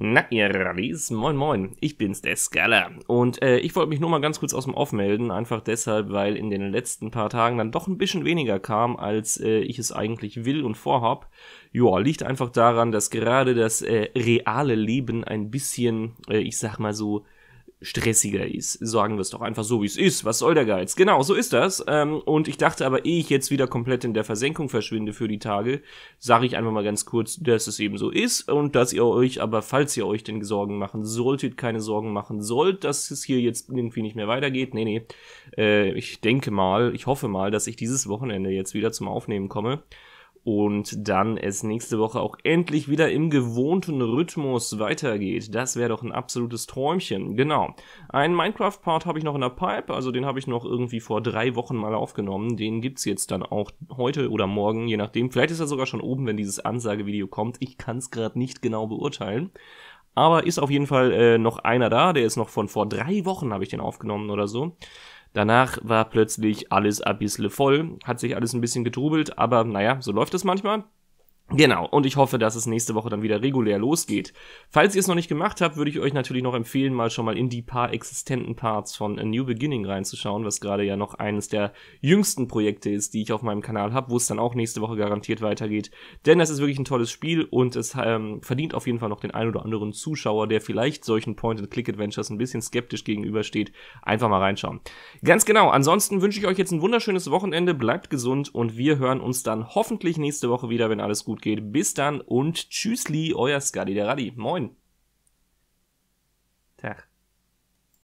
Na ihr Radis, moin moin, ich bin's, der Skaller. Und äh, ich wollte mich nur mal ganz kurz aus dem Off melden, einfach deshalb, weil in den letzten paar Tagen dann doch ein bisschen weniger kam, als äh, ich es eigentlich will und vorhab. Joa, liegt einfach daran, dass gerade das äh, reale Leben ein bisschen, äh, ich sag mal so, stressiger ist. Sagen wir es doch einfach so, wie es ist. Was soll der Geiz? Genau, so ist das. Ähm, und ich dachte aber, ehe ich jetzt wieder komplett in der Versenkung verschwinde für die Tage, sage ich einfach mal ganz kurz, dass es eben so ist und dass ihr euch aber, falls ihr euch denn Sorgen machen solltet, keine Sorgen machen sollt, dass es hier jetzt irgendwie nicht mehr weitergeht. Nee, nee. Äh, ich denke mal, ich hoffe mal, dass ich dieses Wochenende jetzt wieder zum Aufnehmen komme und dann es nächste Woche auch endlich wieder im gewohnten Rhythmus weitergeht. Das wäre doch ein absolutes Träumchen. Genau. Ein Minecraft-Part habe ich noch in der Pipe, also den habe ich noch irgendwie vor drei Wochen mal aufgenommen. Den gibt's jetzt dann auch heute oder morgen, je nachdem. Vielleicht ist er sogar schon oben, wenn dieses Ansagevideo kommt. Ich kann's gerade nicht genau beurteilen. Aber ist auf jeden Fall äh, noch einer da, der ist noch von vor drei Wochen, habe ich den aufgenommen oder so. Danach war plötzlich alles ein bisschen voll, hat sich alles ein bisschen getrubelt, aber naja, so läuft es manchmal. Genau, und ich hoffe, dass es nächste Woche dann wieder regulär losgeht. Falls ihr es noch nicht gemacht habt, würde ich euch natürlich noch empfehlen, mal schon mal in die paar existenten Parts von A New Beginning reinzuschauen, was gerade ja noch eines der jüngsten Projekte ist, die ich auf meinem Kanal habe, wo es dann auch nächste Woche garantiert weitergeht. Denn das ist wirklich ein tolles Spiel und es ähm, verdient auf jeden Fall noch den ein oder anderen Zuschauer, der vielleicht solchen Point-and-Click-Adventures ein bisschen skeptisch gegenübersteht, einfach mal reinschauen. Ganz genau, ansonsten wünsche ich euch jetzt ein wunderschönes Wochenende, bleibt gesund und wir hören uns dann hoffentlich nächste Woche wieder, wenn alles gut gut geht. Bis dann und tschüssli, euer Skadi der Radi. Moin. Tag.